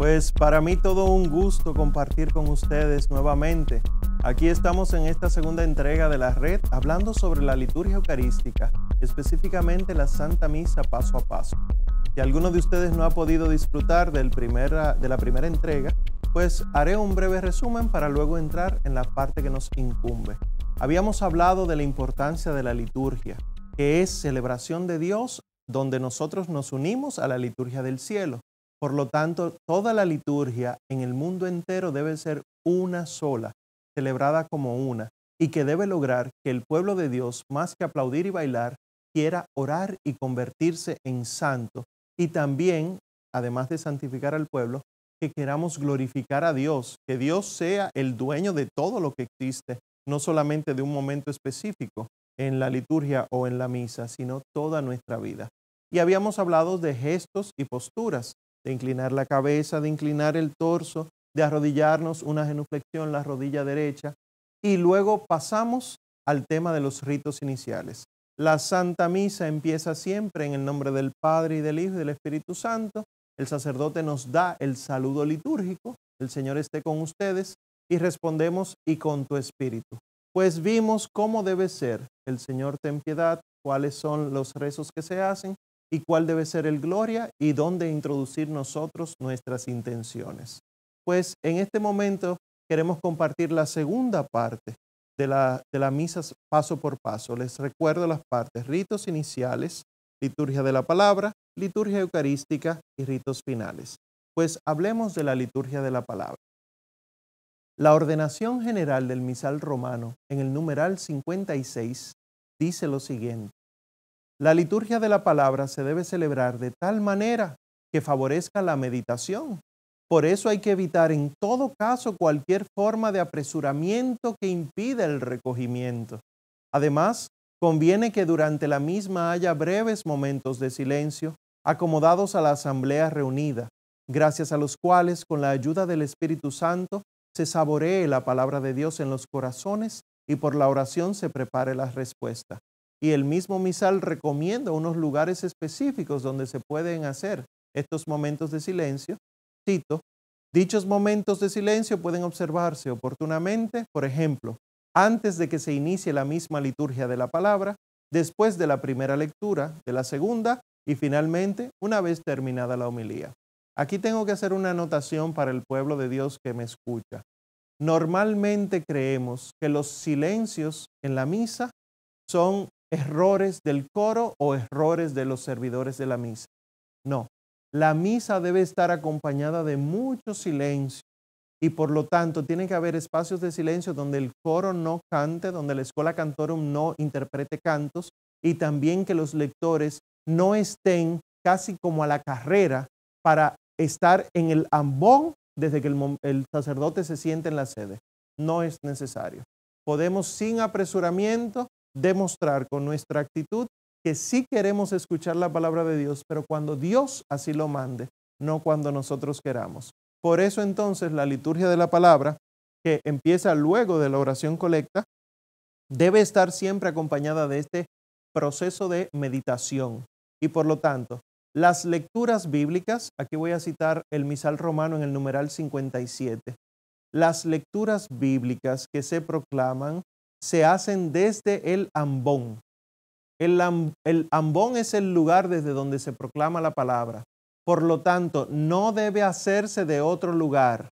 Pues para mí todo un gusto compartir con ustedes nuevamente. Aquí estamos en esta segunda entrega de la red hablando sobre la liturgia eucarística, específicamente la Santa Misa paso a paso. Si alguno de ustedes no ha podido disfrutar del de la primera entrega, pues haré un breve resumen para luego entrar en la parte que nos incumbe. Habíamos hablado de la importancia de la liturgia, que es celebración de Dios donde nosotros nos unimos a la liturgia del cielo. Por lo tanto, toda la liturgia en el mundo entero debe ser una sola, celebrada como una, y que debe lograr que el pueblo de Dios, más que aplaudir y bailar, quiera orar y convertirse en santo. Y también, además de santificar al pueblo, que queramos glorificar a Dios, que Dios sea el dueño de todo lo que existe, no solamente de un momento específico en la liturgia o en la misa, sino toda nuestra vida. Y habíamos hablado de gestos y posturas de inclinar la cabeza, de inclinar el torso, de arrodillarnos, una genuflexión, la rodilla derecha. Y luego pasamos al tema de los ritos iniciales. La Santa Misa empieza siempre en el nombre del Padre y del Hijo y del Espíritu Santo. El sacerdote nos da el saludo litúrgico, el Señor esté con ustedes, y respondemos, y con tu espíritu. Pues vimos cómo debe ser, el Señor ten piedad, cuáles son los rezos que se hacen, y cuál debe ser el gloria y dónde introducir nosotros nuestras intenciones. Pues en este momento queremos compartir la segunda parte de la, de la misa paso por paso. Les recuerdo las partes, ritos iniciales, liturgia de la palabra, liturgia eucarística y ritos finales. Pues hablemos de la liturgia de la palabra. La ordenación general del misal romano en el numeral 56 dice lo siguiente. La liturgia de la palabra se debe celebrar de tal manera que favorezca la meditación. Por eso hay que evitar en todo caso cualquier forma de apresuramiento que impida el recogimiento. Además, conviene que durante la misma haya breves momentos de silencio acomodados a la asamblea reunida, gracias a los cuales, con la ayuda del Espíritu Santo, se saboree la palabra de Dios en los corazones y por la oración se prepare la respuesta. Y el mismo misal recomienda unos lugares específicos donde se pueden hacer estos momentos de silencio. Cito, dichos momentos de silencio pueden observarse oportunamente, por ejemplo, antes de que se inicie la misma liturgia de la palabra, después de la primera lectura, de la segunda y finalmente una vez terminada la homilía. Aquí tengo que hacer una anotación para el pueblo de Dios que me escucha. Normalmente creemos que los silencios en la misa son errores del coro o errores de los servidores de la misa. No, la misa debe estar acompañada de mucho silencio y por lo tanto tiene que haber espacios de silencio donde el coro no cante, donde la escuela cantorum no interprete cantos y también que los lectores no estén casi como a la carrera para estar en el ambón desde que el, el sacerdote se siente en la sede. No es necesario. Podemos sin apresuramiento demostrar con nuestra actitud que sí queremos escuchar la palabra de Dios, pero cuando Dios así lo mande, no cuando nosotros queramos. Por eso entonces la liturgia de la palabra, que empieza luego de la oración colecta, debe estar siempre acompañada de este proceso de meditación. Y por lo tanto, las lecturas bíblicas, aquí voy a citar el misal romano en el numeral 57, las lecturas bíblicas que se proclaman se hacen desde el ambón. El, ambón es el lugar desde donde se proclama la palabra. Por lo tanto, no debe hacerse de otro lugar.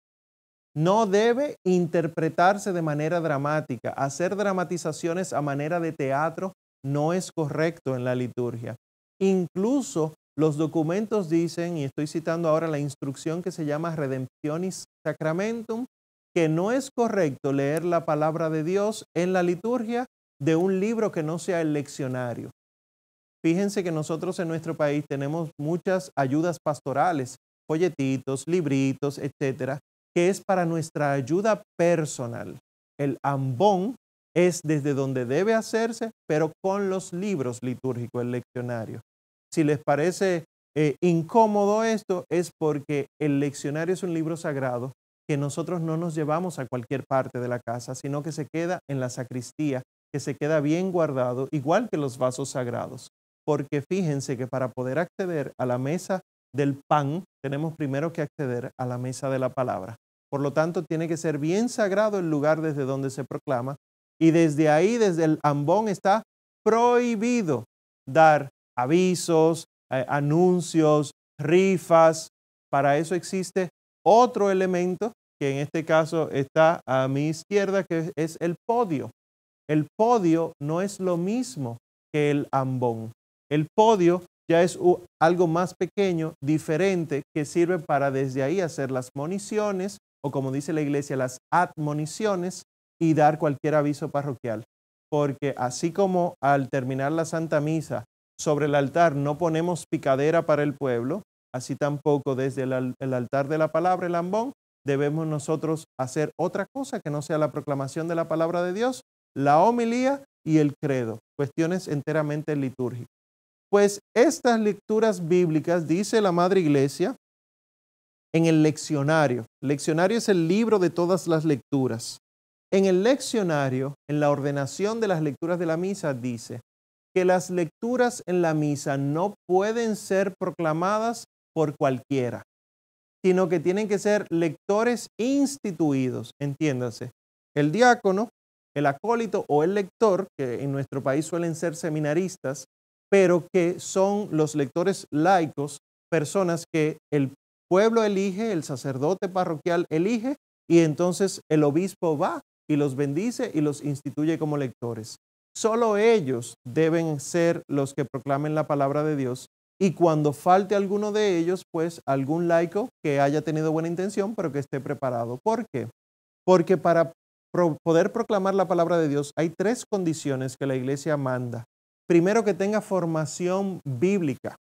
No debe interpretarse de manera dramática. Hacer dramatizaciones a manera de teatro no es correcto en la liturgia. Incluso los documentos dicen, y estoy citando ahora la instrucción que se llama Redemptionis Sacramentum, que no es correcto leer la palabra de Dios en la liturgia de un libro que no sea el leccionario. Fíjense que nosotros en nuestro país tenemos muchas ayudas pastorales, folletitos, libritos, etcétera, que es para nuestra ayuda personal. El ambón es desde donde debe hacerse, pero con los libros litúrgicos, el leccionario. Si les parece eh, incómodo esto, es porque el leccionario es un libro sagrado que nosotros no nos llevamos a cualquier parte de la casa, sino que se queda en la sacristía, que se queda bien guardado, igual que los vasos sagrados. Porque fíjense que para poder acceder a la mesa del pan, tenemos primero que acceder a la mesa de la palabra. Por lo tanto, tiene que ser bien sagrado el lugar desde donde se proclama. Y desde ahí, desde el ambón, está prohibido dar avisos, eh, anuncios, rifas. Para eso existe otro elemento que en este caso está a mi izquierda, que es el podio. El podio no es lo mismo que el ambón. El podio ya es algo más pequeño, diferente, que sirve para desde ahí hacer las moniciones, o como dice la iglesia, las admoniciones y dar cualquier aviso parroquial. Porque así como al terminar la Santa Misa sobre el altar no ponemos picadera para el pueblo, así tampoco desde el, altar de la palabra, el ambón, debemos nosotros hacer otra cosa que no sea la proclamación de la palabra de Dios, la homilía y el credo, cuestiones enteramente litúrgicas. Pues estas lecturas bíblicas, dice la Madre Iglesia, en el leccionario. leccionario es el libro de todas las lecturas. En el leccionario, en la ordenación de las lecturas de la misa, dice que las lecturas en la misa no pueden ser proclamadas por cualquiera, sino que tienen que ser lectores instituidos, entiéndase. El diácono, el acólito o el lector, que en nuestro país suelen ser seminaristas, pero que son los lectores laicos, personas que el pueblo elige, el sacerdote parroquial elige, y entonces el obispo va y los bendice y los instituye como lectores. Solo ellos deben ser los que proclamen la palabra de Dios y cuando falte alguno de ellos, pues algún laico que haya tenido buena intención, pero que esté preparado. ¿Por qué? Porque para poder proclamar la palabra de Dios hay tres condiciones que la iglesia manda. Primero, que tenga formación bíblica.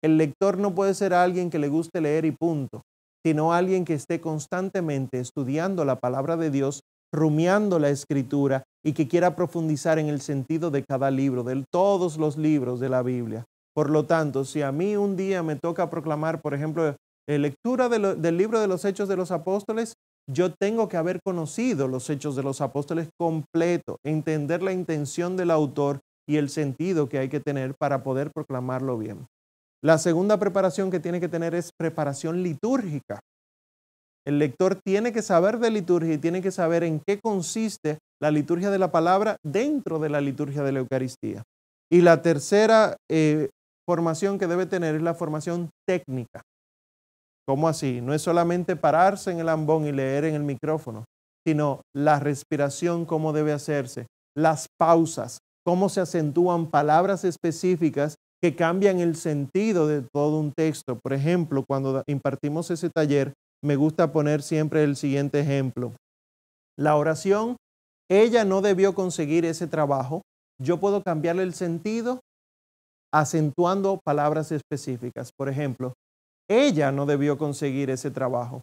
El lector no puede ser alguien que le guste leer y punto, sino alguien que esté constantemente estudiando la palabra de Dios, rumiando la escritura y que quiera profundizar en el sentido de cada libro, de todos los libros de la Biblia. Por lo tanto, si a mí un día me toca proclamar, por ejemplo, eh, lectura del libro de los Hechos de los Apóstoles, yo tengo que haber conocido los Hechos de los Apóstoles completo, entender la intención del autor y el sentido que hay que tener para poder proclamarlo bien. La segunda preparación que tiene que tener es preparación litúrgica. El lector tiene que saber de liturgia y tiene que saber en qué consiste la liturgia de la palabra dentro de la liturgia de la Eucaristía. Y la tercera eh, formación que debe tener es la formación técnica. ¿Cómo así? No es solamente pararse en el ambón y leer en el micrófono, sino la respiración, cómo debe hacerse, las pausas, cómo se acentúan palabras específicas que cambian el sentido de todo un texto. Por ejemplo, cuando impartimos ese taller, me gusta poner siempre el siguiente ejemplo. La oración, ella no debió conseguir ese trabajo. Yo puedo cambiarle el sentido acentuando palabras específicas. Por ejemplo, ella no debió conseguir ese trabajo,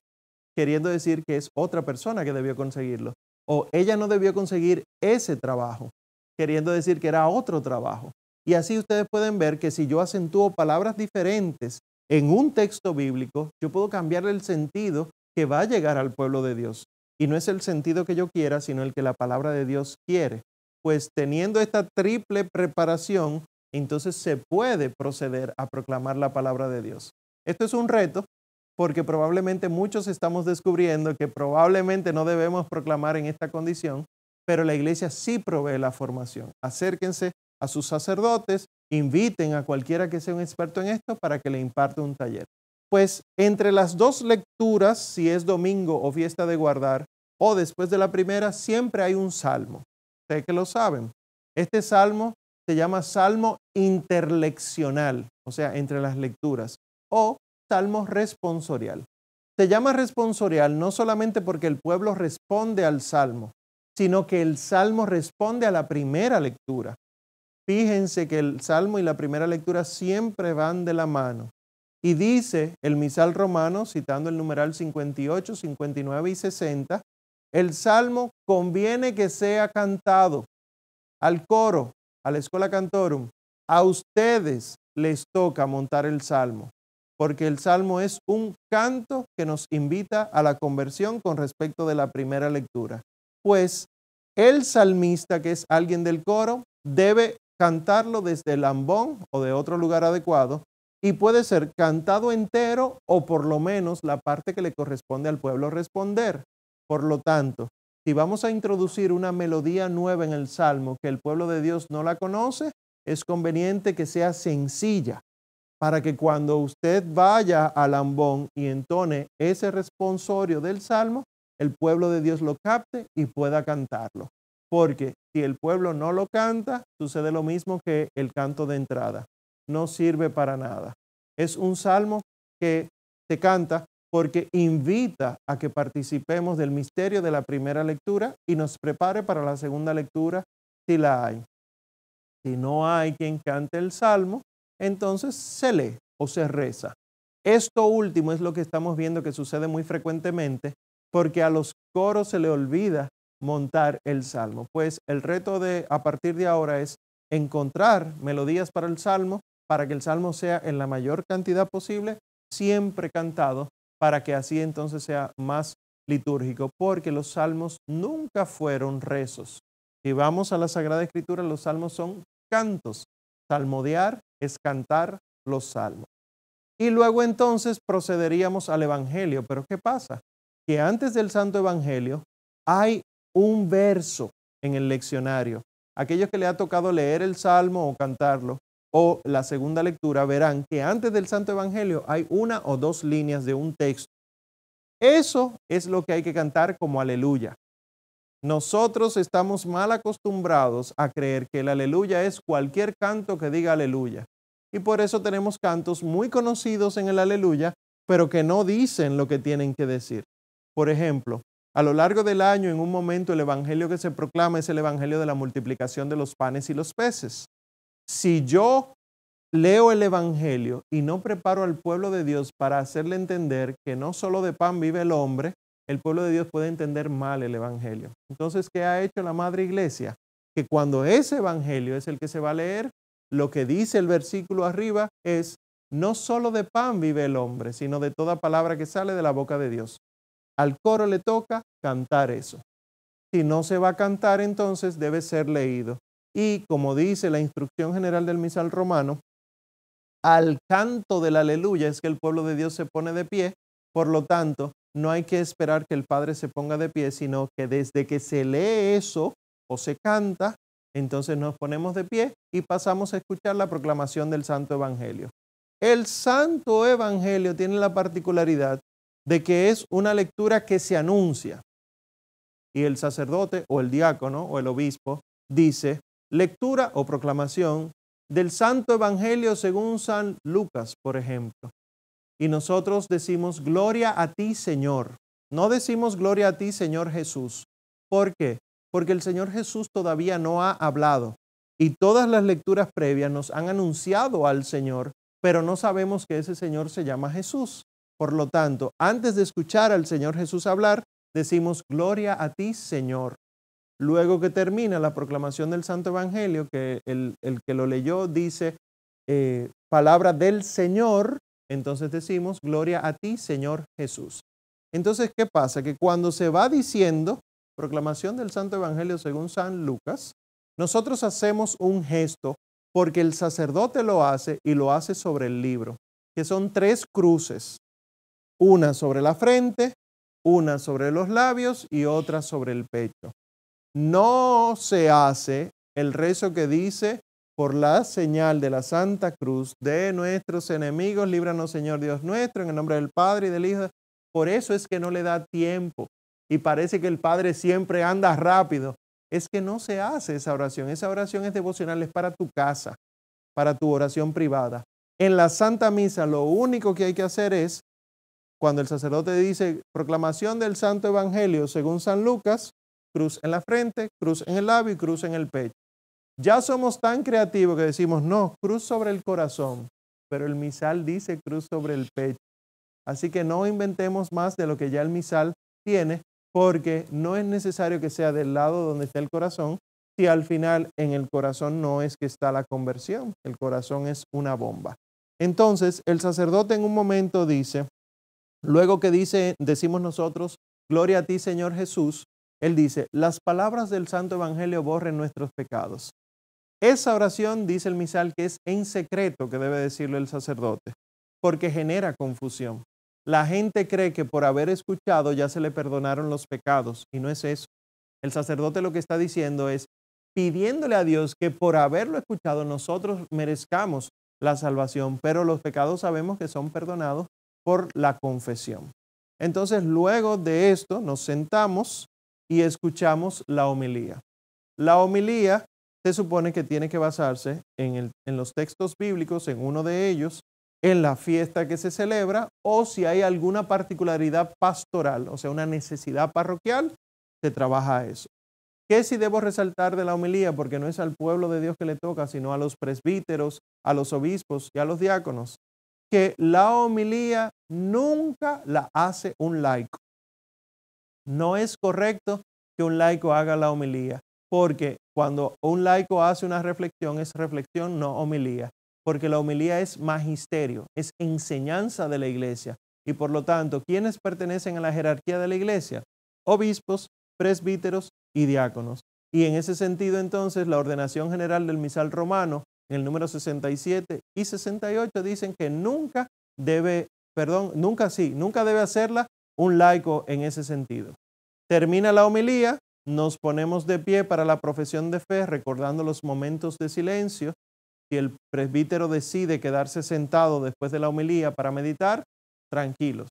queriendo decir que es otra persona que debió conseguirlo. O ella no debió conseguir ese trabajo, queriendo decir que era otro trabajo. Y así ustedes pueden ver que si yo acentúo palabras diferentes en un texto bíblico, yo puedo cambiarle el sentido que va a llegar al pueblo de Dios. Y no es el sentido que yo quiera, sino el que la palabra de Dios quiere. Pues teniendo esta triple preparación, entonces se puede proceder a proclamar la palabra de Dios. Esto es un reto porque probablemente muchos estamos descubriendo que probablemente no debemos proclamar en esta condición, pero la iglesia sí provee la formación. Acérquense a sus sacerdotes, inviten a cualquiera que sea un experto en esto para que le imparte un taller. Pues entre las dos lecturas, si es domingo o fiesta de guardar, o después de la primera, siempre hay un salmo. sé que lo saben. Este salmo se llama salmo interleccional, o sea, entre las lecturas, o salmo responsorial. Se llama responsorial no solamente porque el pueblo responde al salmo, sino que el salmo responde a la primera lectura. Fíjense que el salmo y la primera lectura siempre van de la mano. Y dice el misal romano, citando el numeral 58, 59 y 60, el salmo conviene que sea cantado al coro, a la escuela Cantorum, a ustedes les toca montar el salmo, porque el salmo es un canto que nos invita a la conversión con respecto de la primera lectura. Pues el salmista, que es alguien del coro, debe cantarlo desde el ambón o de otro lugar adecuado y puede ser cantado entero o por lo menos la parte que le corresponde al pueblo responder. Por lo tanto, si vamos a introducir una melodía nueva en el Salmo que el pueblo de Dios no la conoce, es conveniente que sea sencilla para que cuando usted vaya al ambón y entone ese responsorio del Salmo, el pueblo de Dios lo capte y pueda cantarlo. Porque si el pueblo no lo canta, sucede lo mismo que el canto de entrada. No sirve para nada. Es un salmo que se canta, porque invita a que participemos del misterio de la primera lectura y nos prepare para la segunda lectura si la hay. Si no hay quien cante el salmo, entonces se lee o se reza. Esto último es lo que estamos viendo que sucede muy frecuentemente porque a los coros se le olvida montar el salmo. Pues el reto de a partir de ahora es encontrar melodías para el salmo para que el salmo sea en la mayor cantidad posible siempre cantado para que así entonces sea más litúrgico, porque los salmos nunca fueron rezos. Si vamos a la Sagrada Escritura, los salmos son cantos. Salmodear es cantar los salmos. Y luego entonces procederíamos al Evangelio. Pero ¿qué pasa? Que antes del Santo Evangelio hay un verso en el leccionario. Aquellos que le ha tocado leer el Salmo o cantarlo, o la segunda lectura, verán que antes del Santo Evangelio hay una o dos líneas de un texto. Eso es lo que hay que cantar como aleluya. Nosotros estamos mal acostumbrados a creer que el aleluya es cualquier canto que diga aleluya. Y por eso tenemos cantos muy conocidos en el aleluya, pero que no dicen lo que tienen que decir. Por ejemplo, a lo largo del año, en un momento, el Evangelio que se proclama es el Evangelio de la multiplicación de los panes y los peces. Si yo leo el Evangelio y no preparo al pueblo de Dios para hacerle entender que no solo de pan vive el hombre, el pueblo de Dios puede entender mal el Evangelio. Entonces, ¿qué ha hecho la Madre Iglesia? Que cuando ese Evangelio es el que se va a leer, lo que dice el versículo arriba es, no solo de pan vive el hombre, sino de toda palabra que sale de la boca de Dios. Al coro le toca cantar eso. Si no se va a cantar, entonces debe ser leído. Y como dice la instrucción general del misal romano, al canto del aleluya es que el pueblo de Dios se pone de pie, por lo tanto, no hay que esperar que el Padre se ponga de pie, sino que desde que se lee eso o se canta, entonces nos ponemos de pie y pasamos a escuchar la proclamación del Santo Evangelio. El Santo Evangelio tiene la particularidad de que es una lectura que se anuncia. Y el sacerdote o el diácono o el obispo dice, lectura o proclamación del Santo Evangelio según San Lucas, por ejemplo. Y nosotros decimos, gloria a ti, Señor. No decimos, gloria a ti, Señor Jesús. ¿Por qué? Porque el Señor Jesús todavía no ha hablado. Y todas las lecturas previas nos han anunciado al Señor, pero no sabemos que ese Señor se llama Jesús. Por lo tanto, antes de escuchar al Señor Jesús hablar, decimos, gloria a ti, Señor. Luego que termina la proclamación del Santo Evangelio, que el, que lo leyó dice eh, palabra del Señor, entonces decimos, gloria a ti, Señor Jesús. Entonces, ¿qué pasa? Que cuando se va diciendo proclamación del Santo Evangelio según San Lucas, nosotros hacemos un gesto porque el sacerdote lo hace y lo hace sobre el libro, que son tres cruces, una sobre la frente, una sobre los labios y otra sobre el pecho no se hace el rezo que dice, por la señal de la Santa Cruz de nuestros enemigos, líbranos Señor Dios nuestro, en el nombre del Padre y del Hijo. Por eso es que no le da tiempo y parece que el Padre siempre anda rápido. Es que no se hace esa oración. Esa oración es devocional, es para tu casa, para tu oración privada. En la Santa Misa lo único que hay que hacer es, cuando el sacerdote dice proclamación del Santo Evangelio según San Lucas, cruz en la frente, cruz en el labio y cruz en el pecho. Ya somos tan creativos que decimos, no, cruz sobre el corazón, pero el misal dice cruz sobre el pecho. Así que no inventemos más de lo que ya el misal tiene, porque no es necesario que sea del lado donde está el corazón, si al final en el corazón no es que está la conversión, el corazón es una bomba. Entonces, el sacerdote en un momento dice, luego que dice, decimos nosotros, gloria a ti Señor Jesús, él dice, las palabras del Santo Evangelio borren nuestros pecados. Esa oración, dice el misal, que es en secreto que debe decirlo el sacerdote, porque genera confusión. La gente cree que por haber escuchado ya se le perdonaron los pecados, y no es eso. El sacerdote lo que está diciendo es, pidiéndole a Dios que por haberlo escuchado nosotros merezcamos la salvación, pero los pecados sabemos que son perdonados por la confesión. Entonces, luego de esto, nos sentamos y escuchamos la homilía. La homilía se supone que tiene que basarse en, el, en, los textos bíblicos, en uno de ellos, en la fiesta que se celebra o si hay alguna particularidad pastoral, o sea, una necesidad parroquial, se trabaja eso. ¿Qué si debo resaltar de la homilía? Porque no es al pueblo de Dios que le toca, sino a los presbíteros, a los obispos y a los diáconos. Que la homilía nunca la hace un laico. No es correcto que un laico haga la homilía, porque cuando un laico hace una reflexión, es reflexión, no homilía, porque la homilía es magisterio, es enseñanza de la iglesia. Y por lo tanto, ¿quiénes pertenecen a la jerarquía de la iglesia? Obispos, presbíteros y diáconos. Y en ese sentido, entonces, la ordenación general del misal romano, en el número 67 y 68, dicen que nunca debe, perdón, nunca sí, nunca debe hacerla un laico en ese sentido. Termina la homilía, nos ponemos de pie para la profesión de fe, recordando los momentos de silencio. Si el presbítero decide quedarse sentado después de la homilía para meditar, tranquilos.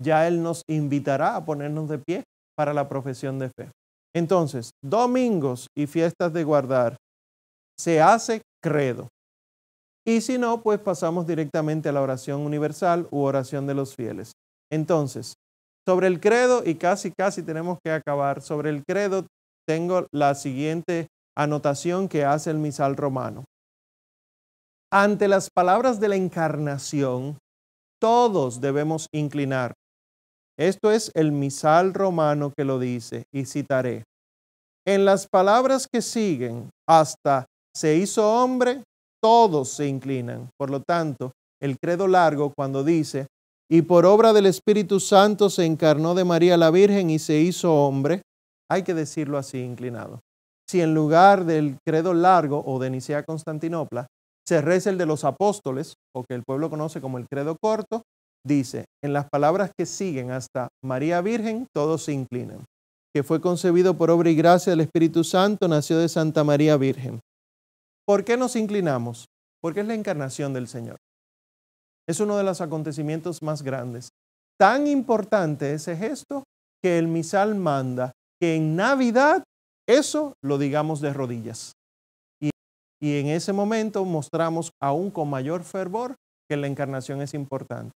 Ya él nos invitará a ponernos de pie para la profesión de fe. Entonces, domingos y fiestas de guardar, se hace credo. Y si no, pues pasamos directamente a la oración universal u oración de los fieles. Entonces, sobre el credo, y casi, casi tenemos que acabar, sobre el credo tengo la siguiente anotación que hace el misal romano. Ante las palabras de la encarnación, todos debemos inclinar. Esto es el misal romano que lo dice, y citaré. En las palabras que siguen, hasta se hizo hombre, todos se inclinan. Por lo tanto, el credo largo cuando dice, y por obra del Espíritu Santo se encarnó de María la Virgen y se hizo hombre, hay que decirlo así inclinado. Si en lugar del credo largo o de Nicea Constantinopla se reza el de los apóstoles, o que el pueblo conoce como el credo corto, dice, en las palabras que siguen hasta María Virgen, todos se inclinan, que fue concebido por obra y gracia del Espíritu Santo, nació de Santa María Virgen. ¿Por qué nos inclinamos? Porque es la encarnación del Señor. Es uno de los acontecimientos más grandes. Tan importante ese gesto que el misal manda que en Navidad eso lo digamos de rodillas. Y, y en ese momento mostramos aún con mayor fervor que la encarnación es importante.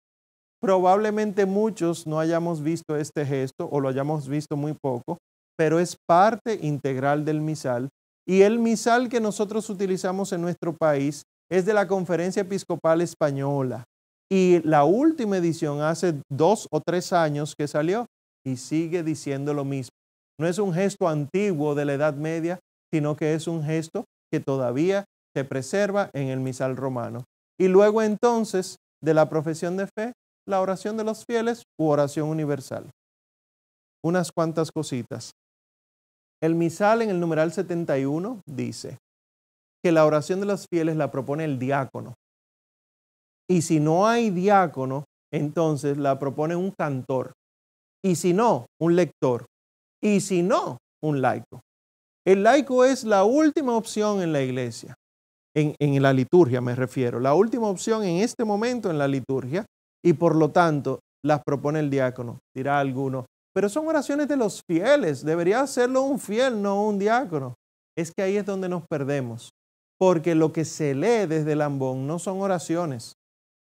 Probablemente muchos no hayamos visto este gesto o lo hayamos visto muy poco, pero es parte integral del misal. Y el misal que nosotros utilizamos en nuestro país es de la Conferencia Episcopal Española. Y la última edición hace dos o tres años que salió y sigue diciendo lo mismo. No es un gesto antiguo de la Edad Media, sino que es un gesto que todavía se preserva en el misal romano. Y luego entonces de la profesión de fe, la oración de los fieles u oración universal. Unas cuantas cositas. El misal en el numeral 71 dice que la oración de los fieles la propone el diácono. Y si no hay diácono, entonces la propone un cantor. Y si no, un lector. Y si no, un laico. El laico es la última opción en la iglesia, en, la liturgia me refiero, la última opción en este momento en la liturgia y por lo tanto las propone el diácono, dirá alguno. Pero son oraciones de los fieles, debería hacerlo un fiel, no un diácono. Es que ahí es donde nos perdemos, porque lo que se lee desde el no son oraciones,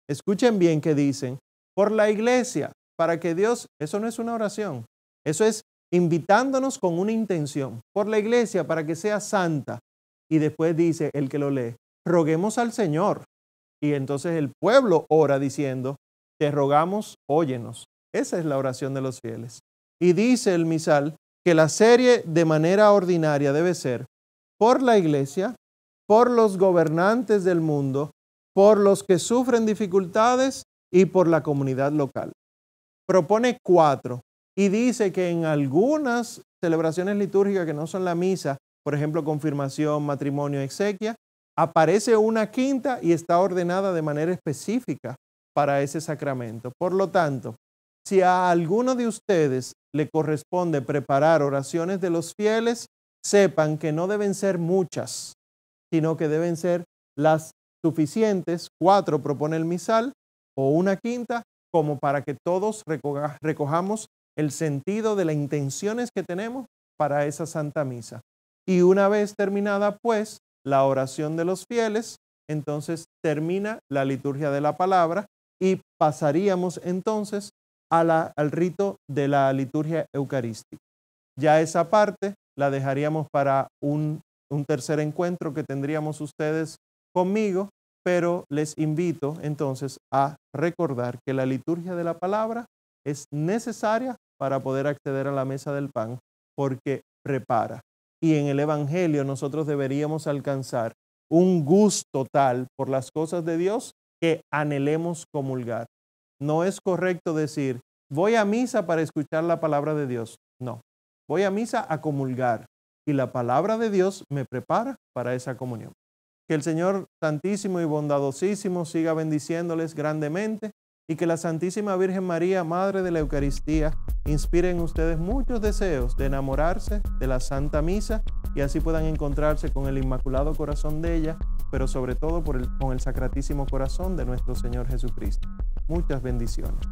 Escuchen bien que dicen, por la iglesia, para que Dios, eso no es una oración, eso es invitándonos con una intención, por la iglesia, para que sea santa. Y después dice el que lo lee, roguemos al Señor. Y entonces el pueblo ora diciendo, te rogamos, óyenos. Esa es la oración de los fieles. Y dice el misal que la serie de manera ordinaria debe ser por la iglesia, por los gobernantes del mundo, por los que sufren dificultades y por la comunidad local. Propone cuatro y dice que en algunas celebraciones litúrgicas que no son la misa, por ejemplo, confirmación, matrimonio, exequia, aparece una quinta y está ordenada de manera específica para ese sacramento. Por lo tanto, si a alguno de ustedes le corresponde preparar oraciones de los fieles, sepan que no deben ser muchas, sino que deben ser las suficientes, cuatro propone el misal, o una quinta, como para que todos recojamos el sentido de las intenciones que tenemos para esa Santa Misa. Y una vez terminada, pues, la oración de los fieles, entonces termina la liturgia de la palabra y pasaríamos entonces al rito de la liturgia eucarística. Ya esa parte la dejaríamos para un, un tercer encuentro que tendríamos ustedes conmigo, pero les invito entonces a recordar que la liturgia de la palabra es necesaria para poder acceder a la mesa del pan porque prepara. Y en el Evangelio nosotros deberíamos alcanzar un gusto tal por las cosas de Dios que anhelemos comulgar. No es correcto decir, voy a misa para escuchar la palabra de Dios. No, voy a misa a comulgar y la palabra de Dios me prepara para esa comunión. Que el Señor Santísimo y Bondadosísimo siga bendiciéndoles grandemente y que la Santísima Virgen María, Madre de la Eucaristía, inspire en ustedes muchos deseos de enamorarse de la Santa Misa y así puedan encontrarse con el Inmaculado Corazón de ella, pero sobre todo por el, con el Sacratísimo Corazón de nuestro Señor Jesucristo. Muchas bendiciones.